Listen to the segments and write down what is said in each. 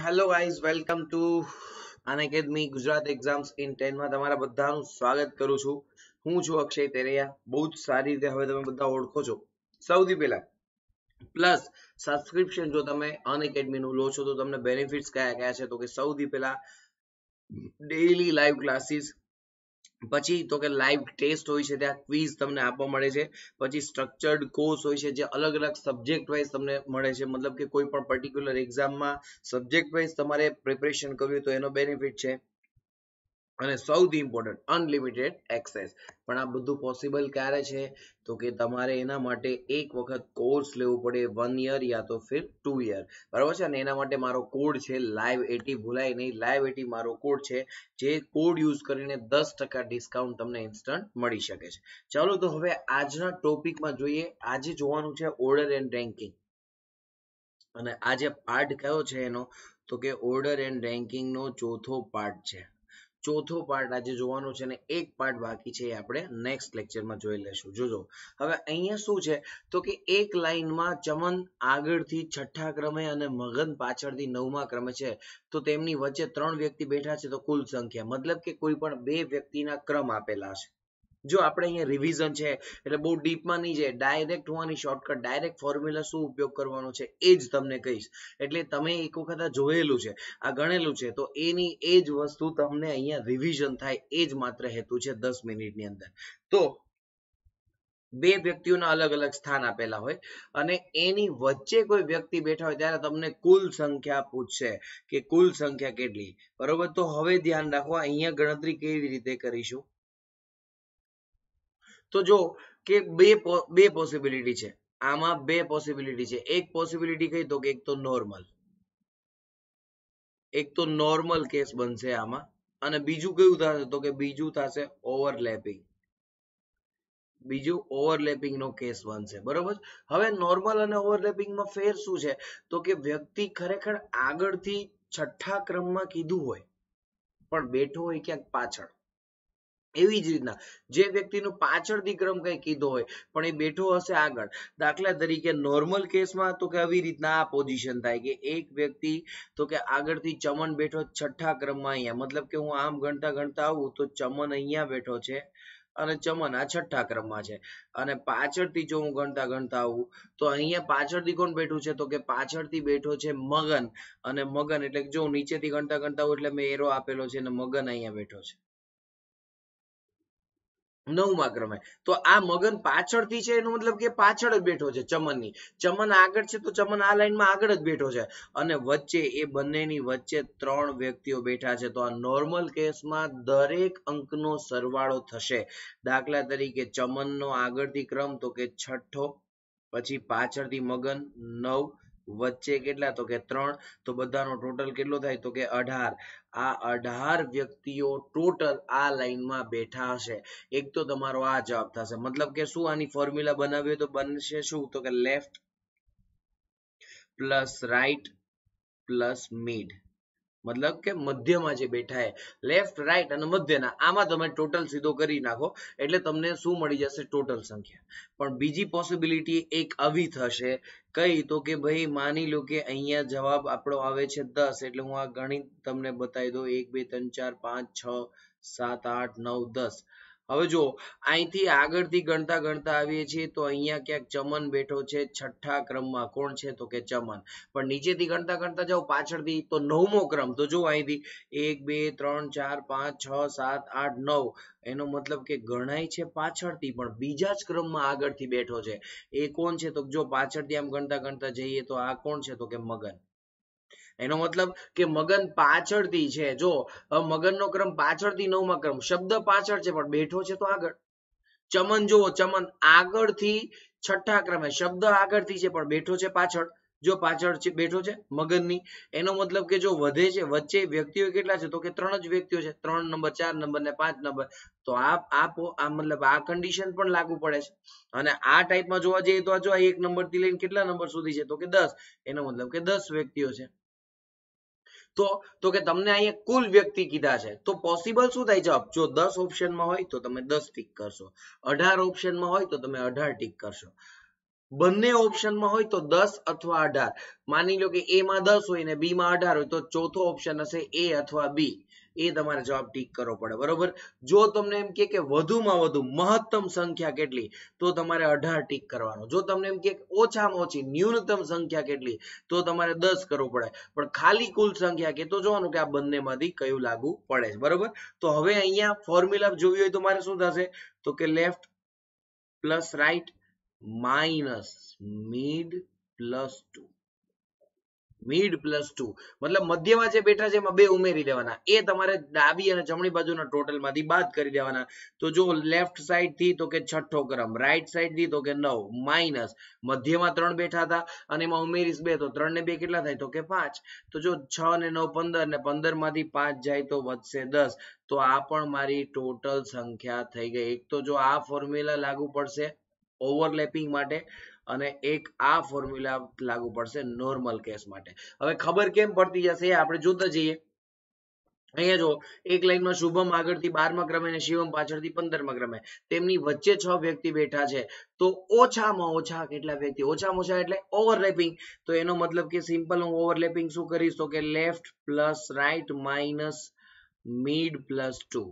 hello guys welcome to Unacademy Gujarat exams in ટેનમાં તમારા બધાનું સ્વાગત કરું છું હું છું અક્ષય તેરૈયા બહુ જ સારી રીતે હવે તમે બધા ઓળખો છો સૌથી પહેલા પ્લસ સબસ્ક્રિપ્શન જો તમે અનએકેડમીનું લો છો તો તમને બેનિફિટ્સ કયા કયા છે તો કે સૌથી પહેલા ડેઈલી લાઈવ ક્લાસીસ પછી તો કે લાઈવ ટેસ્ટ હોય છે ત્યાં ક્વિઝ તમને આપવા મળે છે પછી સ્ટ્રક્ચર્ડ કોર્સ હોય છે જે અલગ અલગ સબ્જેક્ટ વાઇઝ તમને મળે છે મતલબ કે કોઈ પણ પર્ટિક્યુલર એક્ઝામમાં સબ્જેક્ટ વાઇઝ તમારે પ્રિપરેશન કરવી હોય તો એનો બેનિફિટ છે અને સૌથી ઇમ્પોર્ટન્ટ અનલિમિટેડ એક્સેસ પણ આ બધું પોસિબલ ક્યારે છે તો કે તમારે એના માટે એક વખત કોર્સ લેવો પડે વન યર યા તો ફિર ટુ યર બરાબર છે અને એના માટે મારો કોડ છે લાઈવ એટી ભૂલાય નહીં લાઈવ એટી મારો કોડ છે જે કોડ યુઝ કરીને દસ ટકા ડિસ્કાઉન્ટ તમને ઇન્સ્ટન્ટ મળી શકે છે ચાલો તો હવે આજના ટોપિકમાં જોઈએ આજે જોવાનું છે ઓર્ડર એન્ડ રેન્કિંગ અને આજે પાર્ટ કયો છે એનો તો કે ઓર્ડર એન્ડ રેન્કિંગનો ચોથો પાર્ટ છે ચોથો પાર્ટ આજે જોવાનો છે અને એક પાર્ટ બાકી છે એ આપણે નેક્સ્ટ લેક્ચરમાં જોઈ લેશું જોજો હવે અહીંયા શું છે તો કે એક લાઈનમાં ચમન આગળથી છઠ્ઠા ક્રમે અને મગન પાછળથી નવમા ક્રમે છે તો તેમની વચ્ચે ત્રણ વ્યક્તિ બેઠા છે તો કુલ સંખ્યા મતલબ કે કોઈ પણ બે વ્યક્તિના ક્રમ આપેલા છે જો આપણે અહીંયા રિવિઝન છે એટલે બહુ ડીપમાં નહીં છે ડાયરેક્ટ હોવાની આની શોર્ટકટ ડાયરેક્ટ ફોર્મ્યુલા શું ઉપયોગ કરવાનો છે એ જ તમને કહીશ એટલે તમે એક વખત જોયેલું છે આ ગણેલું છે તો એની એ જ વસ્તુ તમને અહીંયા રિવિઝન થાય એ જ માત્ર હેતુ છે દસ મિનિટની અંદર તો બે વ્યક્તિઓના અલગ અલગ સ્થાન આપેલા હોય અને એની વચ્ચે કોઈ વ્યક્તિ બેઠા હોય ત્યારે તમને કુલ સંખ્યા પૂછશે કે કુલ સંખ્યા કેટલી બરોબર તો હવે ધ્યાન રાખો અહીંયા ગણતરી કેવી રીતે કરીશું તો જો કે બે બે પોસિબિલિટી છે આમાં બે પોસિબિલિટી છે એક પોસિબિલિટી કહી તો કે એક તો નોર્મલ એક તો નોર્મલ કેસ બનશે આમાં અને બીજું કયું થશે તો કે બીજું થશે ઓવરલેપિંગ બીજું ઓવરલેપિંગ નો કેસ બનશે બરોબર હવે નોર્મલ અને ઓવરલેપિંગમાં ફેર શું છે તો કે વ્યક્તિ ખરેખર આગળથી છઠ્ઠા ક્રમમાં કીધું હોય પણ બેઠો હોય ક્યાંક પાછળ એવી જ રીતના જે વ્યક્તિનું પાછળથી ક્રમ કંઈ કીધો હોય પણ એ બેઠો હશે આગળ દાખલા તરીકે નોર્મલ કેસમાં તો કે આવી રીતના આ પોઝિશન થાય કે એક વ્યક્તિ તો કે આગળથી ચમન બેઠો છઠ્ઠા ક્રમમાં અહીંયા મતલબ કે હું આમ ગણતા ગણતા આવું તો ચમન અહીંયા બેઠો છે અને ચમન આ છઠ્ઠા ક્રમમાં છે અને પાછળથી જો હું ગણતા ગણતા આવું તો અહીંયા પાછળથી કોણ બેઠું છે તો કે પાછળથી બેઠો છે મગન અને મગન એટલે જો નીચેથી ગણતા ગણતા આવું એટલે મેં એરો આપેલો છે અને મગન અહીંયા બેઠો છે નવમા ક્રમે તો આ મગન પાછળથી છે એનો મતલબ કે પાછળ જ બેઠો છે ચમનની ચમન આગળ છે તો ચમન આ લાઈનમાં આગળ જ બેઠો છે અને વચ્ચે એ બંનેની વચ્ચે ત્રણ વ્યક્તિઓ બેઠા છે તો આ નોર્મલ કેસમાં દરેક અંકનો સરવાળો થશે દાખલા તરીકે ચમનનો આગળથી ક્રમ તો કે છઠ્ઠો પછી પાછળથી મગન નવ વચ્ચે કેટલા તો કે ત્રણ તો બધાનો ટોટલ કેટલો થાય તો કે અઢાર આ અઢાર વ્યક્તિઓ ટોટલ આ લાઈનમાં બેઠા હશે એક તો તમારો આ જવાબ થશે મતલબ કે શું આની ફોર્મ્યુલા બનાવીએ તો બનશે શું તો કે left plus right plus mid મતલબ કે મધ્યમાં જે બેઠા એ લેફ્ટ રાઈટ અને મધ્યના આમાં તમે ટોટલ સીધો કરી નાખો એટલે તમને શું મળી જશે ટોટલ સંખ્યા પણ બીજી પોસિબિલિટી એક આવી થશે કઈ તો કે ભાઈ માની લો કે અહીંયા જવાબ આપણો આવે છે દસ એટલે હું આ ગણિત તમને બતાવી દઉં એક બે ત્રણ ચાર પાંચ છ સાત આઠ નવ દસ હવે જો અહીંથી આગળથી ગણતા ગણતા આવીએ છીએ તો અહીંયા ક્યાંક ચમન બેઠો છે છઠ્ઠા ક્રમમાં કોણ છે તો કે ચમન પણ નીચેથી ગણતા ગણતા જાઓ પાછળથી તો નવમો ક્રમ તો જો અહીંથી એક બે ત્રણ ચાર પાંચ છ સાત આઠ નવ એનો મતલબ કે ગણાય છે પાછળથી પણ બીજા જ ક્રમમાં આગળથી બેઠો છે એ કોણ છે તો જો પાછળથી આમ ગણતા ગણતા જઈએ તો આ કોણ છે તો કે મગન એનો મતલબ કે મગન પાછળથી છે જો મગનનો ક્રમ પાછળથી નવમા ક્રમ શબ્દ પાછળ છે પણ બેઠો છે તો આગળ ચમન જુઓ ચમન આગળથી છઠ્ઠા ક્રમે શબ્દ આગળથી છે પણ બેઠો છે પાછળ જો પાછળ છે બેઠો છે મગજની એનો મતલબ કે જો વધે છે વચ્ચે વ્યક્તિઓ કેટલા છે તો કે ત્રણ જ વ્યક્તિઓ છે ત્રણ નંબર ચાર નંબર ને પાંચ નંબર તો આ આ મતલબ આ કન્ડિશન પણ લાગુ પડે છે અને આ ટાઈપમાં જોવા જઈએ તો જો એક નંબર થી લઈને કેટલા નંબર સુધી છે તો કે દસ એનો મતલબ કે દસ વ્યક્તિઓ છે તો તો કે તમને અહીંયા કુલ વ્યક્તિ કીધા છે તો પોસિબલ શું થાય છે જો દસ ઓપ્શનમાં હોય તો તમે દસ ટિક કરશો અઢાર ઓપ્શનમાં હોય તો તમે અઢાર ટિક કરશો બંને ઓપ્શનમાં હોય તો દસ અથવા અઢાર માની લો કે એ માં દસ હોય ને બી માં અઢાર હોય તો ચોથો ઓપ્શન હશે એ અથવા બી એ તમારે જવાબ ટીક કરવો પડે બરોબર જો તમને એમ કે વધુમાં વધુ મહત્તમ સંખ્યા કેટલી તો તમારે અઢાર ટીક કરવાનો જો તમને એમ કે ઓછામાં ઓછી ન્યૂનતમ સંખ્યા કેટલી તો તમારે દસ કરવો પડે પણ ખાલી કુલ સંખ્યા કે તો જોવાનું કે આ બંનેમાંથી કયું લાગુ પડે છે બરોબર તો હવે અહીંયા ફોર્મ્યુલા જોવી હોય તો મારે શું થશે તો કે left plus right minus mid plus two mid plus two મતલબ મધ્યમાં જે બેઠા છે એમાં બે ઉમેરી દેવાના એ તમારે ડાબી અને જમણી બાજુના ટોટલમાંથી બાદ કરી દેવાના તો જો લેફ્ટ સાઈડ થી તો કે છઠ્ઠો ક્રમ રાઈટ સાઈડ થી તો કે નવ માઇનસ મધ્યમાં ત્રણ બેઠા હતા અને એમાં ઉમેરીશ બે તો ત્રણ ને બે કેટલા થાય તો કે પાંચ તો જો છ અને નવ પંદર ને પંદર માંથી પાંચ જાય તો વધશે દસ તો આ પણ મારી ટોટલ સંખ્યા થઈ ગઈ એક તો જો આ ફોર્મ્યુલા લાગુ પડશે ઓવરલેપિંગ માટે અને એક આ ફોર્મ્યુલા લાગુ પડશે નોર્મલ કેસ માટે હવે ખબર કેમ પડતી જશે આપણે જોતા જઈએ અહીંયા જો એક લાઈનમાં શુભમ આગળથી બારમા ક્રમે અને શિવમ પાછળથી પંદરમા ક્રમે તેમની વચ્ચે છ વ્યક્તિ બેઠા છે તો ઓછામાં ઓછા કેટલા વ્યક્તિ ઓછામાં ઓછા એટલે ઓવરલેપિંગ તો એનો મતલબ કે સિમ્પલ હું ઓવરલેપિંગ શું કરીશ તો કે left plus right minus mid plus two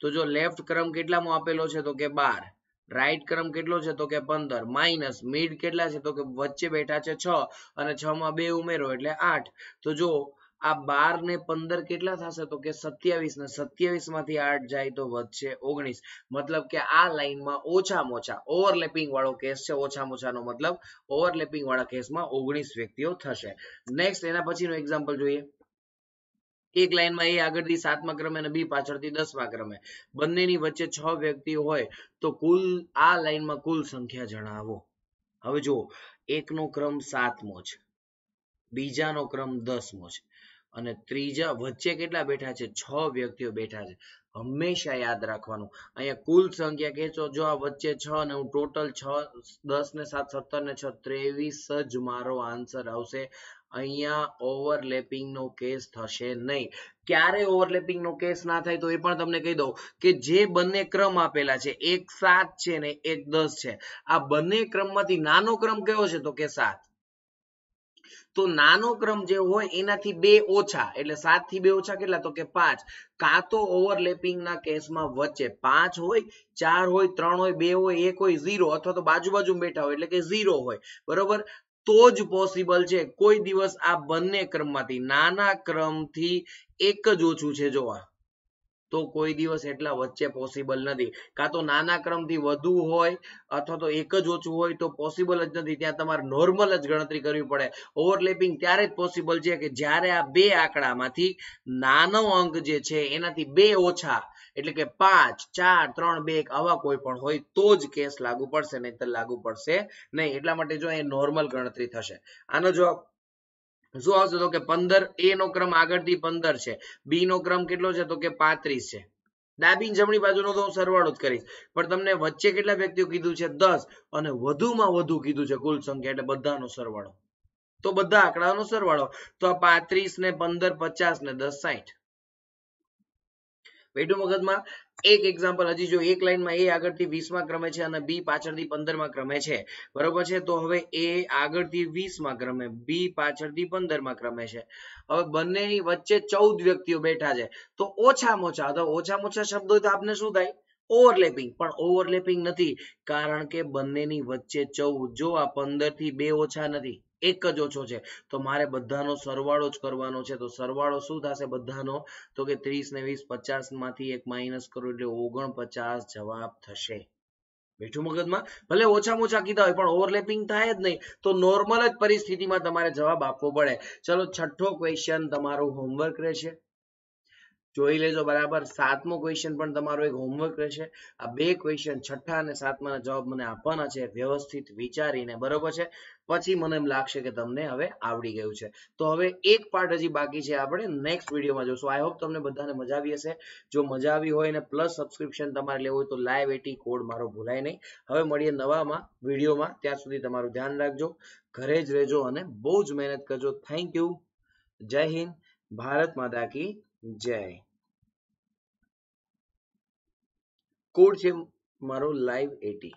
તો જો લેફ્ટ ક્રમ કેટલામાં આપેલો છે તો કે બાર રાઈટ ક્રમ કેટલો છે તો કે પંદર માઇનસ મીડ કેટલા છે તો કે વચ્ચે બેઠા છે છ અને છ માં બે ઉમેરો એટલે આઠ તો જો આ બાર ને પંદર કેટલા થશે તો કે સત્યાવીસ ને સત્યાવીસ માંથી આઠ જાય તો વધશે ઓગણીસ મતલબ કે આ લાઈનમાં ઓછામાં ઓછા ઓવરલેપિંગ વાળો કેસ છે ઓછામાં ઓછાનો મતલબ ઓવરલેપિંગ વાળા કેસમાં ઓગણીસ વ્યક્તિઓ થશે નેક્સ્ટ એના પછીનું એક્ઝામ્પલ જોઈએ એક લાઇનમાં એ આગળથી સાતમા ક્રમે અને બી પાછળથી દસમા ક્રમે બંનેની વચ્ચે છ વ્યક્તિ હોય તો કુલ આ લાઇનમાં કુલ સંખ્યા જણાવો હવે જુઓ એકનો ક્રમ સાતમો છે બીજાનો ક્રમ દસમો છે અને ત્રીજા વચ્ચે કેટલા બેઠા છે છ વ્યક્તિઓ બેઠા છે હંમેશા યાદ રાખવાનું અહીંયા કુલ સંખ્યા ખેંચો જો આ વચ્ચે છ ને હું ટોટલ છ દસ ને સાત સત્તર ને છ ત્રેવીસ જ મારો આન્સર આવશે અહીંયા ઓવરલેપિંગ નો કેસ થશે નહીં ક્યારે ઓવરલેપિંગ નો કેસ ના થાય તો એ પણ તમને કહી દઉં કે જે બંને ક્રમ આપેલા છે એક સાત છે ને એક દસ છે આ બંને ક્રમમાંથી નાનો ક્રમ કયો છે તો કે સાત તો નાનો ક્રમ જે હોય એનાથી બે ઓછા એટલે સાત થી બે ઓછા કેટલા તો કે પાંચ કાં તો ઓવરલેપિંગ ના કેસમાં વચ્ચે પાંચ હોય ચાર હોય ત્રણ હોય બે હોય એક હોય ઝીરો અથવા તો બાજુ બાજુ બેઠા હોય એટલે કે ઝીરો હોય બરોબર તો જ પોસિબલ છે કોઈ દિવસ આ બંને ક્રમમાંથી નાના ક્રમથી એક જ ઓછું છે જોવા તો કોઈ દિવસ એટલા વચ્ચે પોસિબલ નથી કાં તો નાના ક્રમથી વધુ હોય અથવા તો એક જ ઓછું હોય તો પોસિબલ જ નથી ત્યાં તમારે નોર્મલ જ ગણતરી કરવી પડે ઓવરલેપિંગ ત્યારે જ પોસિબલ છે કે જ્યારે આ બે આંકડામાંથી નાનો અંક જે છે એનાથી બે ઓછા એટલે કે પાંચ ચાર ત્રણ બે એક આવા કોઈ પણ હોય તો જ કેસ લાગુ પડશે નહીં તો લાગુ પડશે નહીં એટલા માટે જો એ નોર્મલ ગણતરી થશે આનો જવાબ શું આવશે તો કે પંદર એ નો ક્રમ આગળથી પંદર છે બી નો ક્રમ કેટલો છે તો કે પાંત્રીસ છે ડાબી જમણી બાજુનો તો હું સરવાળો જ કરીશ પણ તમને વચ્ચે કેટલા વ્યક્તિઓ કીધું છે દસ અને વધુમાં વધુ કીધું છે કુલ સંખ્યા એટલે બધાનો સરવાળો તો બધા આંકડાનો સરવાળો તો આ પાંત્રીસ ને પંદર પચાસ ને દસ સાહીઠ બેટું મગજમાં એક એક્ઝામ્પલ હજી જો એક લાઈનમાં એ આગળથી વીસમાં ક્રમે છે અને બી પાછળથી પંદરમાં ક્રમે છે બરોબર છે તો હવે એ આગળથી વીસમાં ક્રમે બી પાછળથી પંદરમાં ક્રમે છે હવે બંનેની વચ્ચે ચૌદ વ્યક્તિઓ બેઠા છે તો ઓછામાં ઓછા તો ઓછામાં ઓછા શબ્દો તો આપને શું થાય ઓવરલેપિંગ પણ ઓવરલેપિંગ નથી કારણ કે બંનેની વચ્ચે ચૌદ જો આ પંદર થી બે ઓછા નથી એક જ ઓછો છે તો મારે બધાનો સરવાળો જ કરવાનો છે તો સરવાળો શું થશે બધાનો તો કે ત્રીસ ને વીસ પચાસ માંથી એક માઇનસ કરો એટલે ઓગણપચાસ જવાબ થશે બેઠું મગજમાં ભલે ઓછામાં ઓછા કીધા હોય પણ ઓવરલેપિંગ થાય જ નહીં તો નોર્મલ જ પરિસ્થિતિમાં તમારે જવાબ આપવો પડે ચલો છઠ્ઠો ક્વેશ્ચન તમારું હોમવર્ક રહેશે જોઈ લેજો બરાબર સાતમો ક્વેશ્ચન પણ તમારો એક હોમવર્ક રહેશે આ બે ક્વેશ્ચન છઠ્ઠા અને સાતમાના જવાબ મને આપવાના છે વ્યવસ્થિત વિચારીને બરોબર છે પછી મને એમ લાગશે કે તમને હવે આવડી ગયું છે તો હવે એક પાર્ટ હજી બાકી છે આપણે નેક્સ્ટ વિડીયોમાં જોશું આઈ હોપ તમને બધાને મજા આવી હશે જો મજા આવી હોય ને પ્લસ સબસ્ક્રિપ્શન તમારે લેવું હોય તો લાઈવ એટી કોડ મારો ભૂલાય નહીં હવે મળીએ નવામાં વિડીયોમાં ત્યાં સુધી તમારું ધ્યાન રાખજો ઘરે જ રહેજો અને બહુ જ મહેનત કરજો થેન્ક યુ જય હિન્દ ભારત માતા કી જય કોડ છે મારો લાઈવ એટી